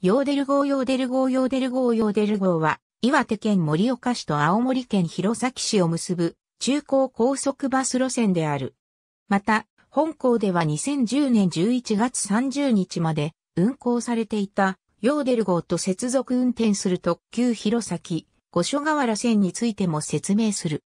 ヨーデル号ヨーデル号ヨーデル号ヨーデル号は、岩手県盛岡市と青森県弘前市を結ぶ中高高速バス路線である。また、本校では2010年11月30日まで運行されていたヨーデル号と接続運転する特急弘前、五所川原線についても説明する。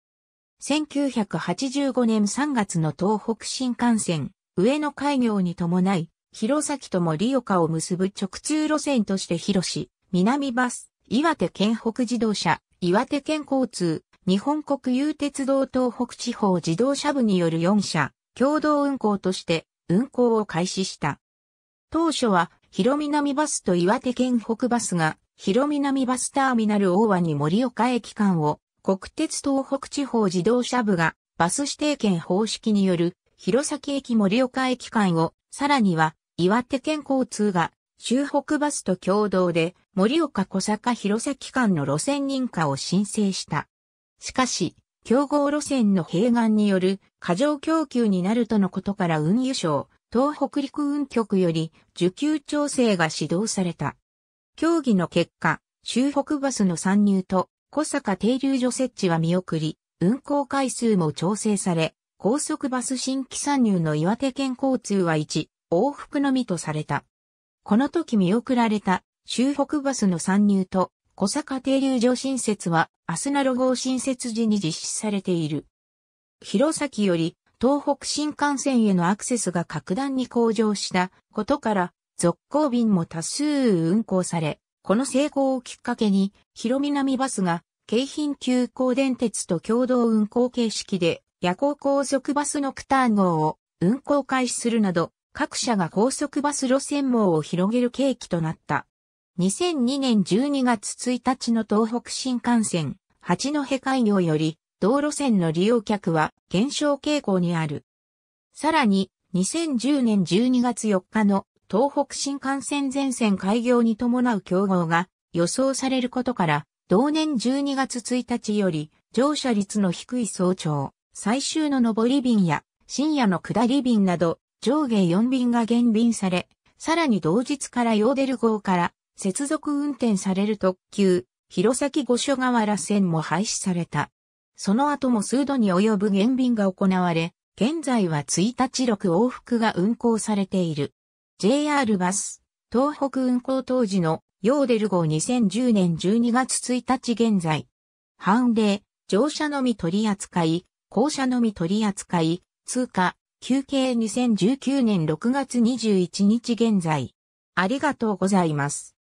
1985年3月の東北新幹線、上野開業に伴い、弘前とも利岡を結ぶ直通路線として広し、南バス、岩手県北自動車、岩手県交通、日本国有鉄道東北地方自動車部による4社、共同運行として運行を開始した。当初は、広南バスと岩手県北バスが、広南バスターミナル大和に盛岡駅間を、国鉄東北地方自動車部が、バス指定券方式による、弘前駅盛岡駅間を、さらには、岩手県交通が、州北バスと共同で、盛岡小坂弘前間の路線認可を申請した。しかし、競合路線の併願による過剰供給になるとのことから運輸省、東北陸運局より受給調整が指導された。協議の結果、州北バスの参入と小坂停留所設置は見送り、運行回数も調整され、高速バス新規参入の岩手県交通は1、往復のみとされた。この時見送られた、修北バスの参入と、小坂停留所新設は、アスナロ号新設時に実施されている。弘前より、東北新幹線へのアクセスが格段に向上したことから、続行便も多数運行され、この成功をきっかけに、広南バスが、京浜急行電鉄と共同運行形式で、夜行高速バスのクターン号を運行開始するなど、各社が高速バス路線網を広げる契機となった。2002年12月1日の東北新幹線、八戸開業より、道路線の利用客は減少傾向にある。さらに、2010年12月4日の東北新幹線全線開業に伴う競合が予想されることから、同年12月1日より乗車率の低い早朝、最終の上り便や深夜の下り便など上下4便が減便され、さらに同日からヨーデル号から接続運転される特急、弘前御所川原線も廃止された。その後も数度に及ぶ減便が行われ、現在は1日6往復が運行されている。JR バス、東北運行当時のヨーデル号2010年12月1日現在。判例、乗車のみ取り扱い、降車のみ取り扱い、通過、休憩2019年6月21日現在。ありがとうございます。